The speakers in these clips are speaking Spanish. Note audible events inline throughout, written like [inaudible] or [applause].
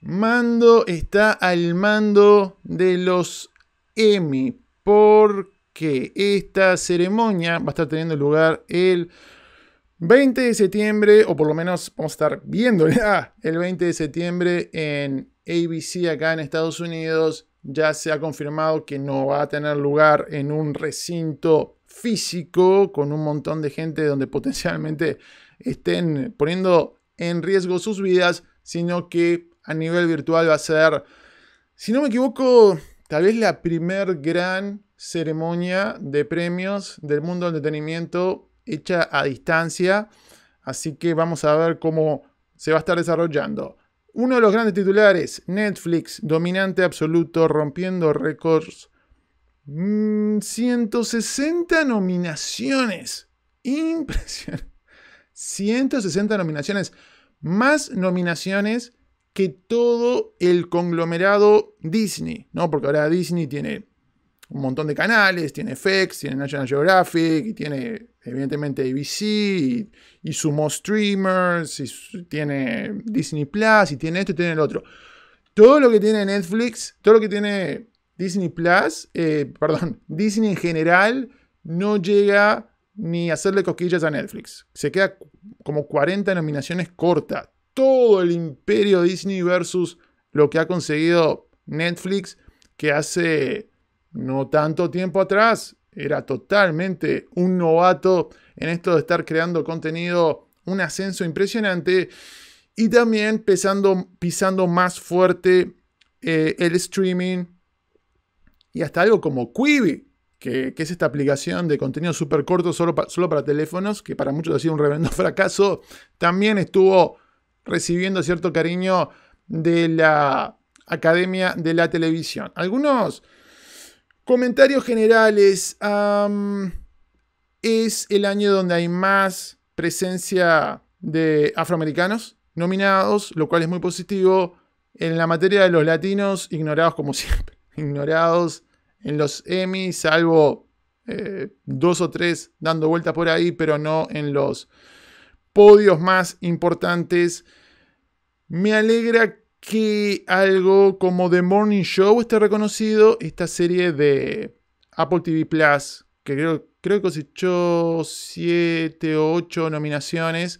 Mando está al mando de los EMI porque esta ceremonia va a estar teniendo lugar el 20 de septiembre, o por lo menos vamos a estar viéndola [laughs] ah, el 20 de septiembre en ABC acá en Estados Unidos. Ya se ha confirmado que no va a tener lugar en un recinto físico con un montón de gente donde potencialmente estén poniendo en riesgo sus vidas, sino que a nivel virtual va a ser, si no me equivoco, tal vez la primer gran ceremonia de premios del mundo del entretenimiento hecha a distancia. Así que vamos a ver cómo se va a estar desarrollando. Uno de los grandes titulares, Netflix, dominante absoluto, rompiendo récords. 160 mm, nominaciones. Impresionante. 160 nominaciones. Más nominaciones que todo el conglomerado Disney, ¿no? Porque ahora Disney tiene un montón de canales, tiene FX, e tiene National Geographic, y tiene evidentemente ABC, y, y streamers, y tiene Disney Plus, y tiene esto y tiene el otro. Todo lo que tiene Netflix, todo lo que tiene Disney Plus, eh, [laughs] perdón, Disney en general, no llega ni a hacerle cosquillas a Netflix. Se queda como 40 nominaciones cortas todo el imperio Disney versus lo que ha conseguido Netflix, que hace no tanto tiempo atrás era totalmente un novato en esto de estar creando contenido, un ascenso impresionante y también pesando, pisando más fuerte eh, el streaming y hasta algo como Quibi, que, es esta aplicación de contenido súper corto solo, solo para teléfonos, que para muchos ha sido un [laughs] reverendo fracaso, también estuvo recibiendo cierto cariño de la Academia de la Televisión. Algunos comentarios generales. es el año donde hay más presencia de afroamericanos nominados, lo cual es muy positivo. En la materia de los latinos, ignorados como [laughs] siempre, ignorados en los Emmy, salvo eh, dos o tres dando vueltas por ahí, pero no en los podios más importantes. Me alegra que algo como The Morning Show esté reconocido, esta serie de Apple TV Plus, que creo, creo que cosechó 7 o 8 nominaciones,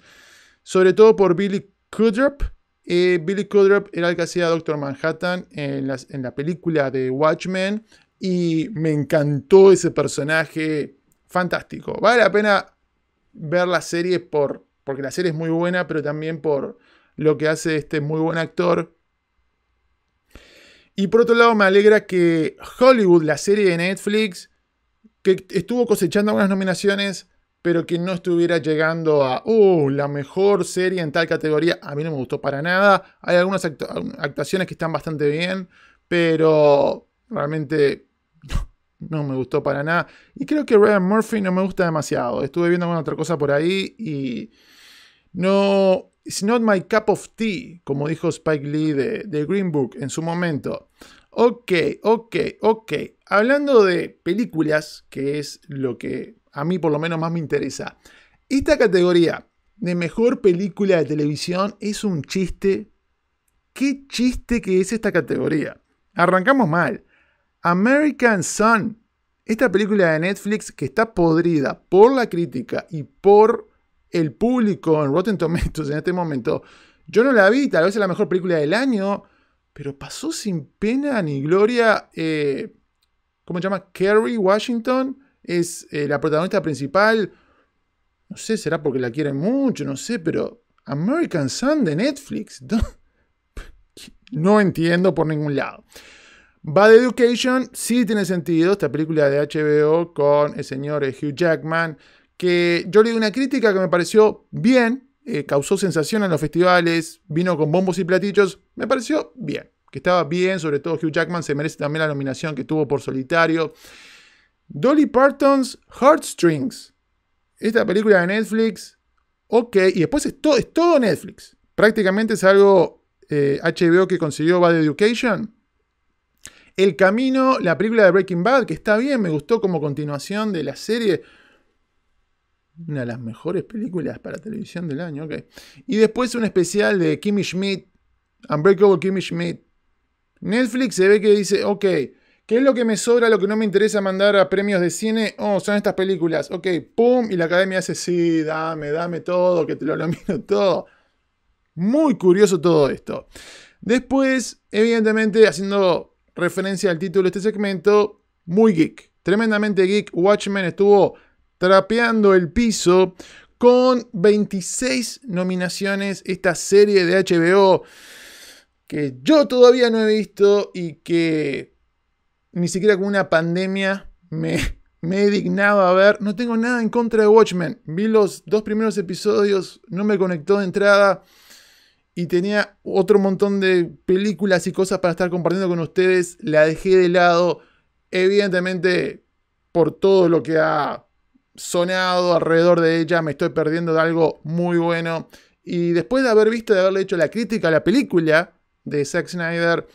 sobre todo por Billy Kudrup. Eh, Billy Kudrup era el que hacía Doctor Manhattan en, en la película de Watchmen y me encantó ese personaje fantástico. Vale la pena ver la serie por porque la serie es muy buena, pero también por lo que hace este muy buen actor. Y por otro lado, me alegra que Hollywood, la serie de Netflix, que estuvo cosechando algunas nominaciones, pero que no estuviera llegando a uh, la mejor serie en tal categoría. A mí no me gustó para nada. Hay algunas actuaciones que están bastante bien, pero realmente [laughs] no me gustó para nada. Y creo que Ryan Murphy no me gusta demasiado. Estuve viendo alguna otra cosa por ahí y no, it's not my cup of tea, como dijo Spike Lee de, Green Book en su momento. Ok, ok, ok. Hablando de películas, que es lo que a mí por lo menos más me interesa. Esta categoría de mejor película de televisión es un chiste. Qué chiste que es esta categoría. Arrancamos mal. American Sun, esta película de Netflix que está podrida por la crítica y por el público en Rotten Tomatoes en este momento, yo no la vi, tal vez es la mejor película del año, pero pasó sin pena ni gloria. Eh, ¿Cómo se llama? Kerry Washington es eh, la protagonista principal. No sé, será porque la quieren mucho, no sé, pero American Sun de Netflix. No, [laughs] no entiendo por ningún lado. Bad Education sí tiene sentido, esta película de HBO con el señor eh, Hugh Jackman que yo le di una crítica que me pareció bien, eh, causó sensación en los festivales, vino con bombos y platillos, me pareció bien, que estaba bien, sobre todo Hugh Jackman se merece también la nominación que tuvo por solitario. Dolly Parton's Heartstrings, esta película de Netflix, ok, y después es, todo, es Netflix, prácticamente es algo HBO eh, que consiguió Bad Education. El Camino, la película de Breaking Bad, que está bien, me gustó como continuación de la serie. Una de las mejores películas para televisión del año, Y después un especial de Kimmy Schmidt, Unbreakable Kimmy Schmidt. Netflix se ve que dice, ok, ¿qué es lo que me sobra, lo que no me interesa mandar a premios de cine? Oh, son estas películas. Ok, pum, y la academia hace, sí, dame, dame todo, que te lo nomino [laughs] todo. Muy curioso todo esto. Después, evidentemente, haciendo referencia al título de este segmento, muy geek, tremendamente geek, Watchmen estuvo trapeando el piso con 26 nominaciones esta serie de HBO que yo todavía no he visto y que ni siquiera con una pandemia me, me he dignado a ver. No tengo nada en contra de Watchmen. Vi los dos primeros episodios, no me conectó de entrada y tenía otro montón de películas y cosas para estar compartiendo con ustedes. La dejé de lado, evidentemente, por todo lo que ha sonado alrededor de ella, me estoy perdiendo de algo muy bueno. Y después de haber visto, de haberle hecho la crítica a la película de Zack Snyder,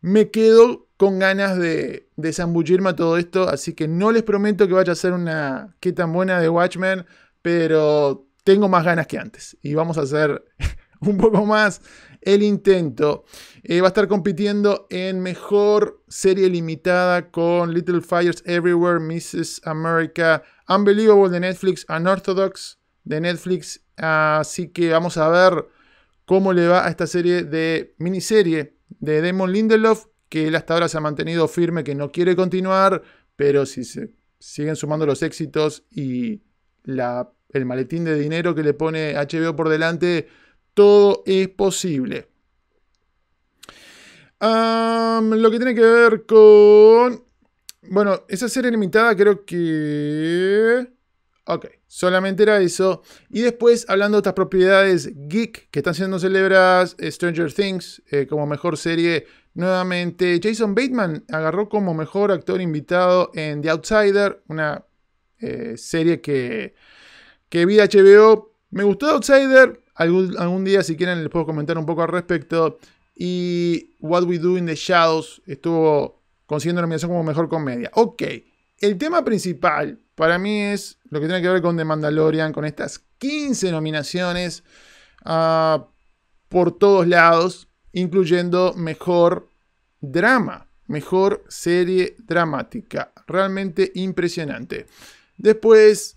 me quedo con ganas de, de a todo esto, así que no les prometo que vaya a ser una qué tan buena de Watchmen, pero tengo más ganas que antes y vamos a hacer [laughs] un poco más el intento. Eh, va a estar compitiendo en mejor serie limitada con Little Fires Everywhere, Mrs. America, Unbelievable de Netflix, Unorthodox de Netflix. Así que vamos a ver cómo le va a esta serie de miniserie de Damon Lindelof, que él hasta ahora se ha mantenido firme, que no quiere continuar, pero si se siguen sumando los éxitos y el maletín de dinero que le pone HBO por delante, todo es posible. lo que tiene que ver con bueno, esa serie limitada creo que... Ok, solamente era eso. Y después, hablando de estas propiedades geek que están siendo celebradas, eh, Stranger Things eh, como mejor serie nuevamente. Jason Bateman agarró como mejor actor invitado en The Outsider, una eh, serie que, que vi HBO. Me gustó The Outsider, algún, algún día si quieren les puedo comentar un poco al respecto. Y What We Do in the Shadows estuvo consiguiendo nominación como mejor comedia. Ok, el tema principal para mí es lo que tiene que ver con The Mandalorian, con estas 15 nominaciones ah, por todos lados, incluyendo mejor drama, mejor serie dramática. Realmente impresionante. Después,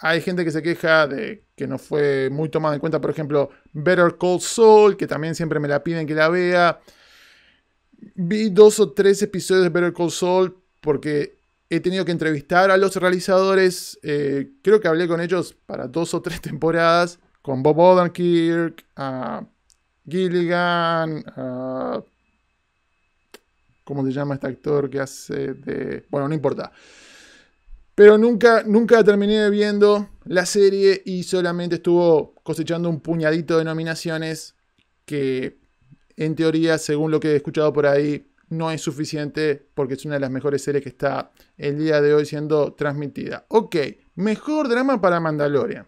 hay gente que se queja de que no fue muy tomada en cuenta, por ejemplo, Better Call Saul, que también siempre me la piden que la vea. Vi dos o tres episodios de Better Call Saul porque he tenido que entrevistar a los realizadores. Eh, creo que hablé con ellos para dos o tres [laughs] temporadas. Con Bob Odenkirk, a Gilligan, a... ¿Cómo se llama este actor que hace de...? Bueno, no importa. Pero nunca, nunca terminé viendo la serie y solamente estuvo cosechando un puñadito de nominaciones que en teoría, según lo que he escuchado por ahí, no es suficiente porque es una de las mejores series que está el día de hoy siendo transmitida. Ok, mejor drama para Mandalorian.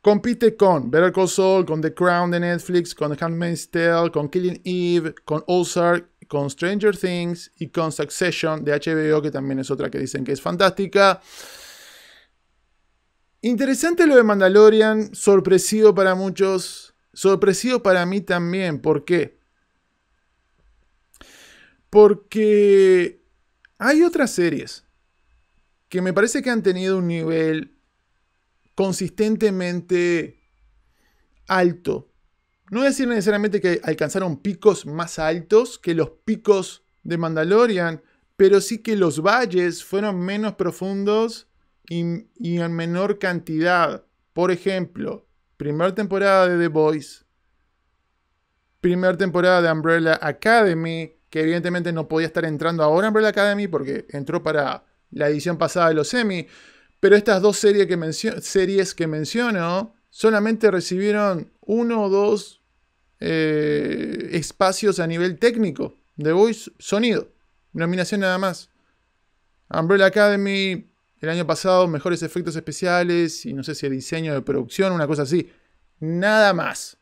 Compite con Better Call con The Crown de Netflix, con The Handmaid's Tale, con Killing Eve, con Ozark, con Stranger Things y con Succession de HBO, que también es otra que dicen que es fantástica. Interesante lo de Mandalorian, sorpresivo para muchos, Sorpresivo para mí también. ¿Por qué? Porque hay otras series que me parece que han tenido un nivel consistentemente alto. No voy decir necesariamente que alcanzaron picos más altos que los picos de Mandalorian, pero sí que los valles fueron menos profundos y, y en menor cantidad. Por ejemplo, Primera temporada de The Voice. Primera temporada de Umbrella Academy. Que evidentemente no podía estar entrando ahora Umbrella Academy porque entró para la edición pasada de los semi. Pero estas dos series que, menciono solamente recibieron uno o dos eh, espacios a nivel técnico. The Voice, sonido. Nominación nada más. Umbrella Academy el año pasado, mejores efectos especiales y no sé si el diseño de producción, una cosa así. Nada más.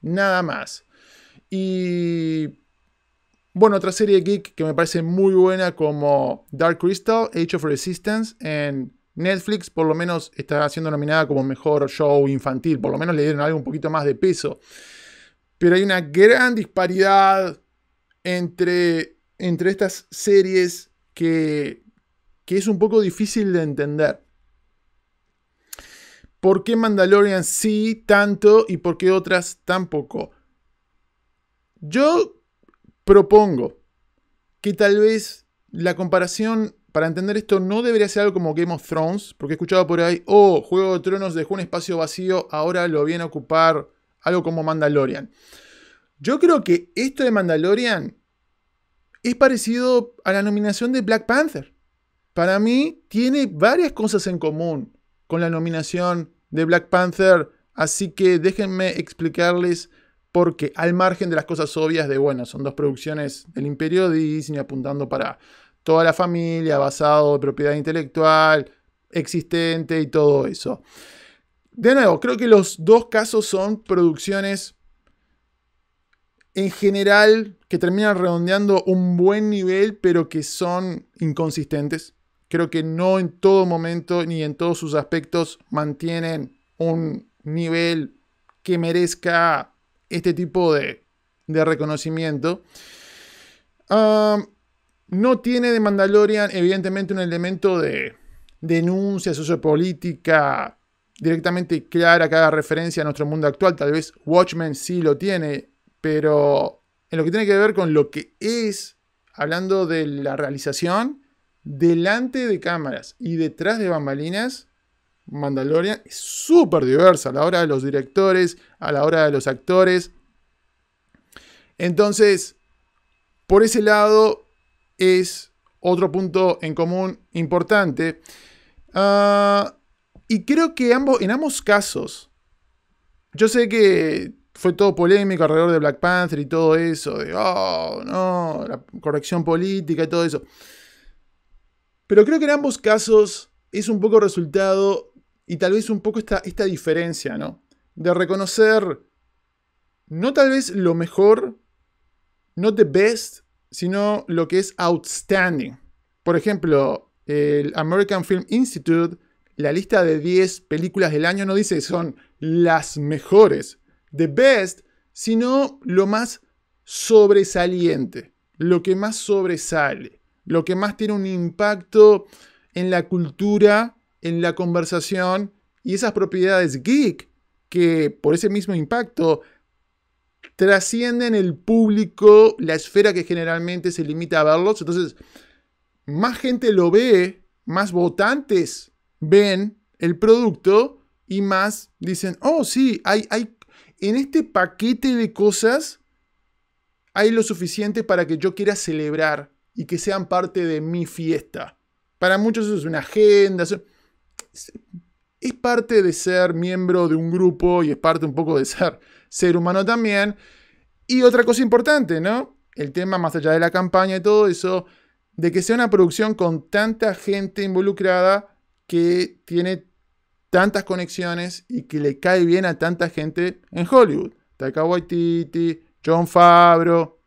Nada más. Y bueno, otra serie geek que me parece muy buena como Dark Crystal, Age of Resistance en Netflix, por lo menos está siendo nominada como mejor show infantil, por lo menos le dieron algo un poquito más de peso. Pero hay una gran disparidad entre, entre estas series que que es un poco difícil de entender. ¿Por qué Mandalorian sí tanto y por qué otras tampoco? Yo propongo que tal vez la comparación para entender esto no debería ser algo como Game of Thrones, porque he escuchado por ahí, oh, Juego de Tronos dejó un espacio vacío, ahora lo viene a ocupar algo como Mandalorian. Yo creo que esto de Mandalorian es parecido a la nominación de Black Panther para mí tiene varias cosas en común con la nominación de Black Panther, así que déjenme explicarles por qué, al margen de las cosas obvias de, bueno, son dos producciones del imperio Disney apuntando para toda la familia, basado en propiedad intelectual, existente y todo eso. De nuevo, creo que los dos casos son producciones en general que terminan redondeando un buen nivel, pero que son inconsistentes creo que no en todo momento ni en todos sus aspectos mantienen un nivel que merezca este tipo de, reconocimiento. no tiene de Mandalorian, evidentemente, un elemento de denuncia sociopolítica directamente clara que haga referencia a nuestro mundo actual. Tal vez Watchmen sí lo tiene, pero en lo que tiene que ver con lo que es, hablando de la realización, delante de cámaras y detrás de bambalinas, Mandalorian es súper diversa a la hora de los directores, a la hora de los actores. Entonces, por ese lado es otro punto en común importante. Ah, y creo que ambos, en ambos casos, yo sé que fue todo polémico alrededor de Black Panther y todo eso, de, oh, no, la corrección política y todo eso. Pero creo que en ambos casos es un poco resultado y tal vez un poco esta, esta diferencia, ¿no? De reconocer no tal vez lo mejor, no the best, sino lo que es outstanding. Por ejemplo, el American Film Institute, la lista de 10 películas del año no dice son las mejores, the best, sino lo más sobresaliente, lo que más sobresale lo que más tiene un impacto en la cultura, en la conversación y esas propiedades geek que por ese mismo impacto trascienden el público, la esfera que generalmente se limita a verlos. Entonces, más gente lo ve, más votantes ven el producto y más dicen, oh sí, hay, en este paquete de cosas hay lo suficiente para que yo quiera celebrar y que sean parte de mi fiesta. Para muchos eso es una agenda, es, parte de ser miembro de un grupo y es parte un poco de ser [laughs] ser humano también. Y otra cosa importante, ¿no? El tema más allá de la campaña y todo eso, de que sea una producción con tanta gente involucrada que tiene tantas conexiones y que le cae bien a tanta gente en Hollywood. Taika Waititi, John Fabro.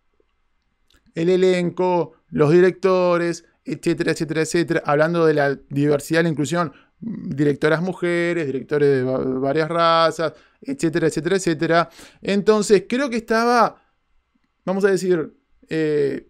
el elenco, los directores, etcétera, etcétera, etcétera. Hablando de la diversidad la inclusión, directoras mujeres, directores de varias razas, etcétera, etcétera, etcétera. Entonces, creo que estaba, vamos a decir, eh,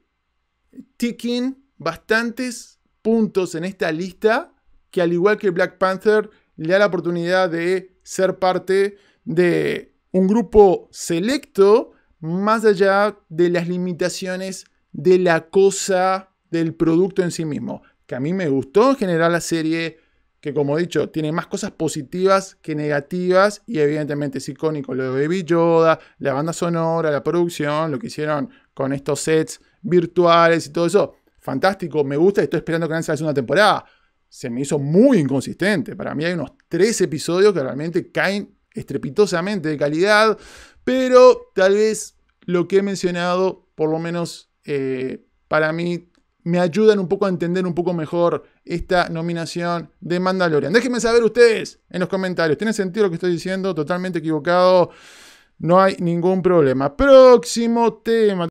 ticking bastantes puntos en esta lista que al igual que Black Panther le da la oportunidad de ser parte de un grupo selecto más allá de las limitaciones de la cosa, del producto en sí mismo. Que a mí me gustó en general la serie, que como he dicho, tiene más cosas positivas que negativas y evidentemente es icónico lo de Baby Yoda, la banda sonora, la producción, lo que hicieron con estos sets virtuales y todo eso. Fantástico, me gusta y estoy esperando que lance la segunda temporada. Se me hizo muy inconsistente. Para mí hay unos tres episodios que realmente caen estrepitosamente de calidad, pero tal vez lo que he mencionado, por lo menos eh, para mí me ayudan un poco a entender un poco mejor esta nominación de Mandalorian. Déjenme saber ustedes en los comentarios. ¿Tiene sentido lo que estoy diciendo? Totalmente equivocado. No hay ningún problema. Próximo tema.